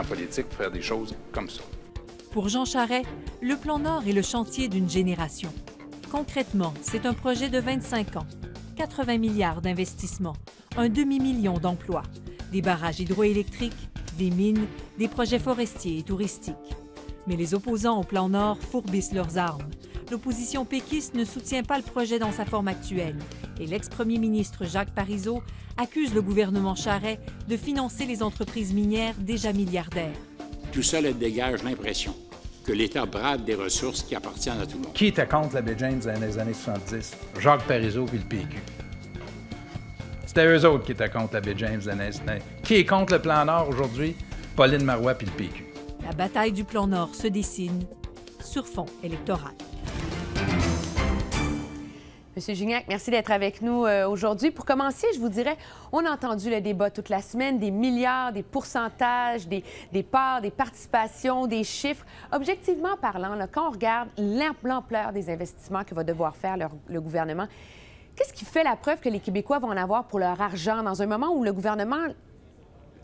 politique pour faire des choses comme ça. Pour Jean Charret, le plan Nord est le chantier d'une génération. Concrètement, c'est un projet de 25 ans, 80 milliards d'investissements, un demi-million d'emplois, des barrages hydroélectriques, des mines, des projets forestiers et touristiques. Mais les opposants au plan Nord fourbissent leurs armes l'opposition péquiste ne soutient pas le projet dans sa forme actuelle et l'ex-premier ministre Jacques Parizeau accuse le gouvernement Charret de financer les entreprises minières déjà milliardaires. Tout ça dégage l'impression que l'État brade des ressources qui appartiennent à tout le monde. Qui était contre la Baie James dans les années 70? Jacques Parizeau puis le PQ. C'était eux autres qui étaient contre la Baie James dans les années... Qui est contre le plan Nord aujourd'hui? Pauline Marois puis le PQ. La bataille du plan Nord se dessine sur fond électoral. Monsieur Gignac, merci d'être avec nous euh, aujourd'hui. Pour commencer, je vous dirais, on a entendu le débat toute la semaine, des milliards, des pourcentages, des, parts, des participations, des chiffres. Objectivement parlant, quand on regarde l'ampleur des investissements que va devoir faire le gouvernement, qu'est-ce qui fait la preuve que les Québécois vont en avoir pour leur argent dans un moment où le gouvernement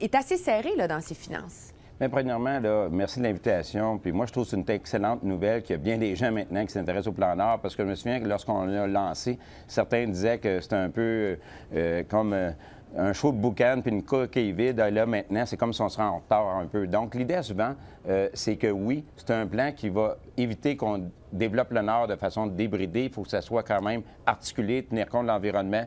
est assez serré dans ses finances? Mais premièrement, merci de l'invitation. Puis moi, je trouve que c'est une excellente nouvelle qu'il y a bien des gens maintenant qui s'intéressent au plan Nord parce que je me souviens que lorsqu'on l'a lancé, certains disaient que c'était un peu euh, comme. Euh, un show de boucan puis une coquille vide, là, maintenant, c'est comme si on serait en retard un peu. Donc, l'idée, souvent, euh, c'est que oui, c'est un plan qui va éviter qu'on développe le Nord de façon débridée. Il faut que ça soit quand même articulé, tenir compte de l'environnement,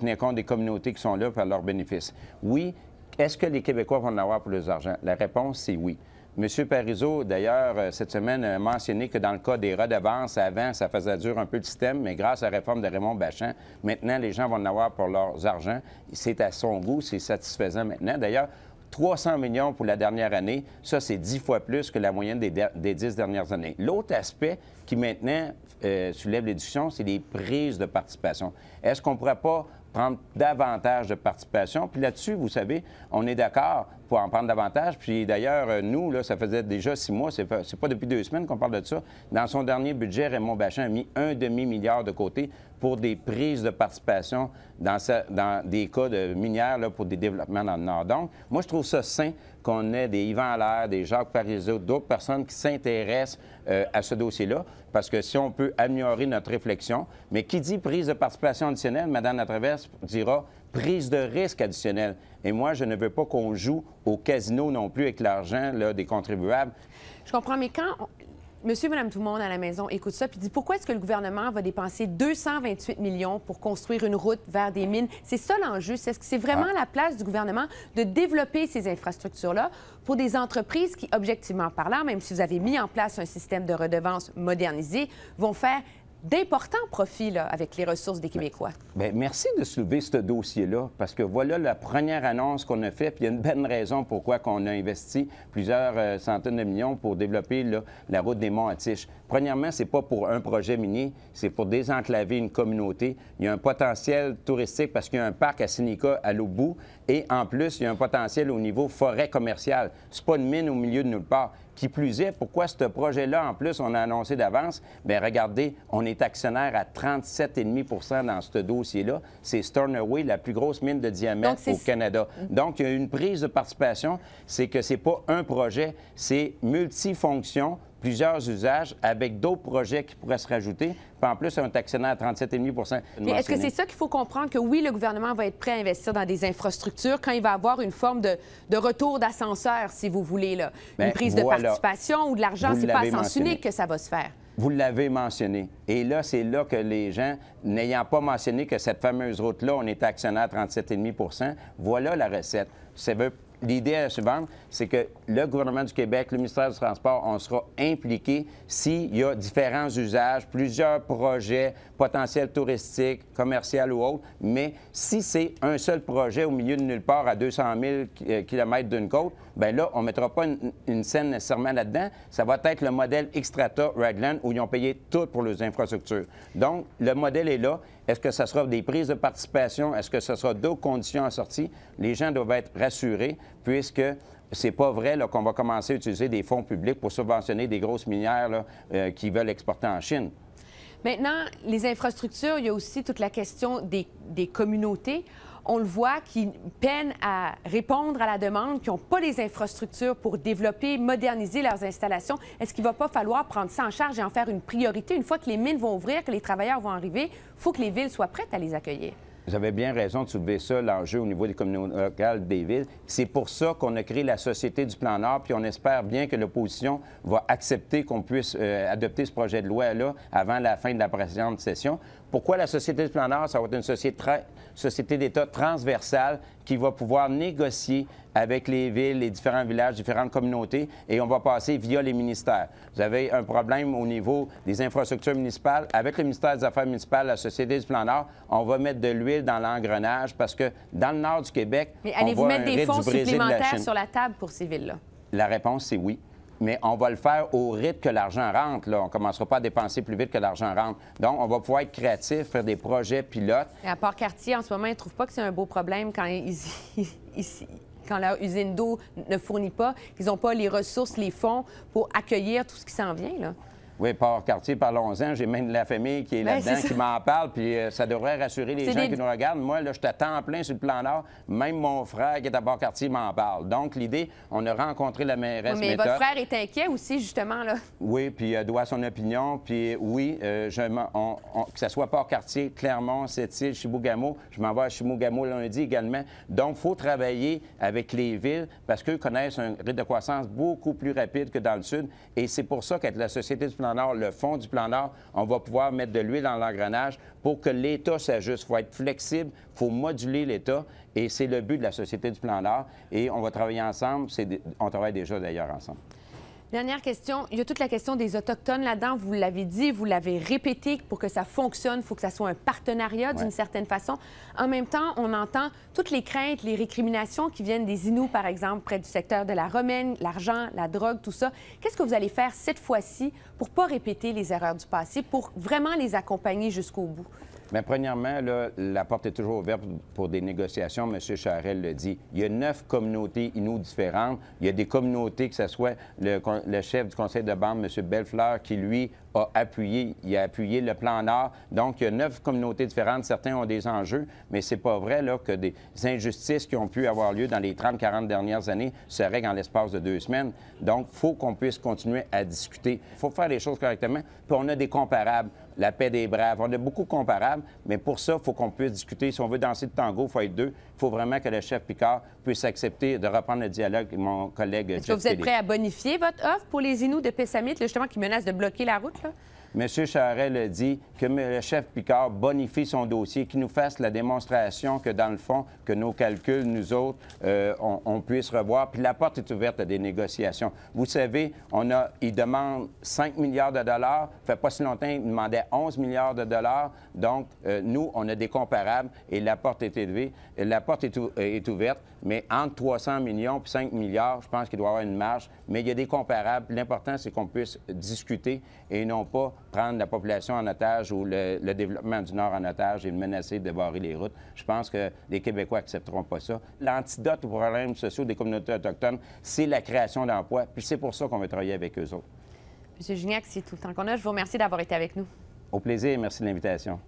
tenir compte des communautés qui sont là pour leurs bénéfices. Oui, est-ce que les Québécois vont en avoir leur argent? La réponse, c'est oui. M. Parizeau, d'ailleurs, euh, cette semaine, a mentionné que dans le cas des redevances, avant, ça faisait dur un peu le système, mais grâce à la réforme de Raymond Bachand, maintenant, les gens vont en avoir pour leurs argent. C'est à son goût, c'est satisfaisant maintenant. D'ailleurs, 300 millions pour la dernière année, ça, c'est 10 fois plus que la moyenne des, dix 10 dernières années. L'autre aspect qui, maintenant, euh, soulève l'éducation, c'est les prises de participation. Est-ce qu'on ne pourrait pas prendre davantage de participation. Puis là-dessus, vous savez, on est d'accord pour en prendre davantage. Puis d'ailleurs, euh, nous, là, ça faisait déjà six mois, c'est pas, pas depuis deux semaines qu'on parle de ça. Dans son dernier budget, Raymond Bachin a mis un demi-milliard de côté pour des prises de participation dans, dans des cas de minières là, pour des développements dans le Nord. Donc, moi, je trouve ça sain qu'on ait des Yvan Allaire, des Jacques Parizeau, d'autres personnes qui s'intéressent euh, à ce dossier-là, parce que si on peut améliorer notre réflexion, mais qui dit prise de participation additionnelle, Mme Latraverse dira prise de risque additionnelle. Et moi, je ne veux pas qu'on joue au casino non plus avec l'argent des contribuables. Je comprends, mais quand monsieur, madame, tout le monde à la maison écoute ça puis dit pourquoi est-ce que le gouvernement va dépenser 228 millions pour construire une route vers des mines? C'est ça l'enjeu. C'est ce que c'est vraiment la place du gouvernement de développer ces infrastructures-là pour des entreprises qui, objectivement parlant, même si vous avez mis en place un système de redevance modernisé, vont faire d'importants profits avec les ressources des Québécois. Bien, ben, merci de soulever ce dossier-là, parce que voilà la première annonce qu'on a faite, puis il y a une bonne raison pourquoi on a investi plusieurs euh, centaines de millions pour développer la route des Monts à Premièrement, c'est pas pour un projet minier, c'est pour désenclaver une communauté. Il y a un potentiel touristique parce qu'il y a un parc à Sinica à l'au-bout. et en plus, il y a un potentiel au niveau forêt commerciale. n'est pas une mine au milieu de nulle part. Qui plus est, pourquoi ce projet-là, en plus, on a annoncé d'avance? Bien, regardez, on est actionnaire à 37,5 dans ce dossier-là. C'est Stornoway, la plus grosse mine de diamètre au Canada. Mm. Donc, il y a une prise de participation. C'est que c'est pas un projet, c'est multifonction plusieurs usages avec d'autres projets qui pourraient se rajouter. en plus, on est actionnaire à 37,5 Est-ce que c'est ça qu'il faut comprendre, que oui, le gouvernement va être prêt à investir dans des infrastructures quand il va avoir une forme de, retour d'ascenseur, si vous voulez, là. une ben, prise de participation ou de l'argent, c'est pas à sens unique que ça va se faire. Vous l'avez mentionné. Et là, c'est là que les gens, n'ayant pas mentionné que cette fameuse route-là, on est actionnaire à 37,5 voilà la recette. Ça veut l'idée la suivante, c'est que le gouvernement du Québec, le ministère du Transport, on sera impliqué s'il y a différents usages, plusieurs projets potentiels touristiques, commerciaux ou autres. Mais si c'est un seul projet au milieu de nulle part à 200 000 km d'une côte, bien là, on ne mettra pas une, scène nécessairement là-dedans. Ça va être le modèle Extrata Redland où ils ont payé tout pour les infrastructures. Donc, le modèle est là. Est-ce que ça sera des prises de participation? Est-ce que ce sera d'autres conditions sortie Les gens doivent être rassurés puisque c'est pas vrai qu'on va commencer à utiliser des fonds publics pour subventionner des grosses minières euh, qui veulent exporter en Chine. Maintenant, les infrastructures, il y a aussi toute la question des, communautés. On le voit, qui peinent à répondre à la demande, qui n'ont pas les infrastructures pour développer, moderniser leurs installations. Est-ce qu'il ne va pas falloir prendre ça en charge et en faire une priorité? Une fois que les mines vont ouvrir, que les travailleurs vont arriver, il faut que les villes soient prêtes à les accueillir vous avez bien raison de soulever ça, l'enjeu au niveau des communautés locales, des villes. C'est pour ça qu'on a créé la Société du Plan Nord, puis on espère bien que l'opposition va accepter qu'on puisse euh, adopter ce projet de loi-là avant la fin de la précédente session. Pourquoi la Société du Plan Nord? Ça va être une société d'État transversale qui va pouvoir négocier avec les villes, les différents villages, différentes communautés, et on va passer via les ministères. Vous avez un problème au niveau des infrastructures municipales. Avec le ministère des Affaires municipales, la Société du Plan Nord, on va mettre de l'huile dans l'engrenage parce que dans le nord du Québec, Mais allez-vous mettre des fonds supplémentaires sur la table pour ces villes-là? La réponse, c'est oui mais on va le faire au rythme que l'argent rentre. On ne commencera pas à dépenser plus vite que l'argent rentre. Donc, on va pouvoir être créatif, faire des projets pilotes. à part quartier, en ce moment, ils ne trouvent pas que c'est un beau problème quand quand leur usine d'eau ne fournit pas, qu'ils n'ont pas les ressources, les fonds pour accueillir tout ce qui s'en vient. Là. Oui, port quartier, parlons-en. J'ai même de la famille qui est ben, là-dedans, qui m'en parle, puis euh, ça devrait rassurer les gens qui nous regardent. Moi, là, je t'attends temps plein sur le plan Nord. Même mon frère qui est à port quartier m'en parle. Donc, l'idée, on a rencontré la mairesse. Oui, mais votre frère est inquiet aussi, justement, là. Oui, puis il euh, doit son opinion. Puis euh, oui, je que ce soit port quartier, Clermont, Sept-Îles, Chibougamau, je m'en vais à Chibougamau lundi également. Donc, il faut travailler avec les villes parce qu'eux connaissent un rythme de croissance beaucoup plus rapide que dans le Sud. Et c'est pour ça qu'être la Société du le fond du plan d'or, on va pouvoir mettre de l'huile dans l'engrenage pour que l'État s'ajuste. Il faut être flexible, il faut moduler l'État et c'est le but de la Société du plan d'or. Et on va travailler ensemble. on travaille déjà d'ailleurs ensemble. Dernière question. Il y a toute la question des Autochtones là-dedans. Vous l'avez dit, vous l'avez répété. Pour que ça fonctionne, il faut que ça soit un partenariat d'une certaine façon. En même temps, on entend toutes les craintes, les récriminations qui viennent des Inuits, par exemple, près du secteur de la Romaine, l'argent, la drogue, tout ça. Qu'est-ce que vous allez faire cette fois-ci pour pas répéter les erreurs du passé, pour vraiment les accompagner jusqu'au bout? Mais premièrement, la porte est toujours ouverte pour des négociations. M. Charel le dit. Il y a neuf communautés inou différentes. Il y a des communautés, que ce soit le, chef du conseil de bande, M. Bellefleur, qui, lui, a appuyé, il a appuyé le plan Nord. Donc, il y a neuf communautés différentes. Certains ont des enjeux, mais c'est pas vrai que des injustices qui ont pu avoir lieu dans les 30-40 dernières années se règlent en l'espace de deux semaines. Donc, il faut qu'on puisse continuer à discuter. Il faut faire les choses correctement. Puis, on a des comparables la paix des braves. On est beaucoup comparables, mais pour ça, il faut qu'on puisse discuter. Si on veut danser le tango, il faut être deux. Il faut vraiment que le chef Picard puisse accepter de reprendre le dialogue avec mon collègue Est-ce que vous êtes prêt à bonifier votre offre pour les Inuits de Pessamit, justement, qui menacent de bloquer la route? M. Charest le dit, que le chef Picard bonifie son dossier, qu'il nous fasse la démonstration que, dans le fond, que nos calculs, nous autres, euh, on, puisse revoir. Puis la porte est ouverte à des négociations. Vous savez, il demande 5 milliards de dollars. Ça fait pas si longtemps, il demandait 11 milliards de dollars. Donc, euh, nous, on a des comparables et la porte est élevée. La porte est, est ouverte, mais entre 300 millions et 5 milliards, je pense qu'il doit y avoir une marge. Mais il y a des comparables. L'important, c'est qu'on puisse discuter et non pas prendre la population en otage ou le, développement du Nord en otage et menacer de dévorer les routes. Je pense que les Québécois accepteront pas ça. L'antidote aux problèmes sociaux des communautés autochtones, c'est la création d'emplois, puis c'est pour ça qu'on veut travailler avec eux autres. M. Gignac, c'est tout le temps qu'on a. Je vous remercie d'avoir été avec nous. Au plaisir merci de l'invitation.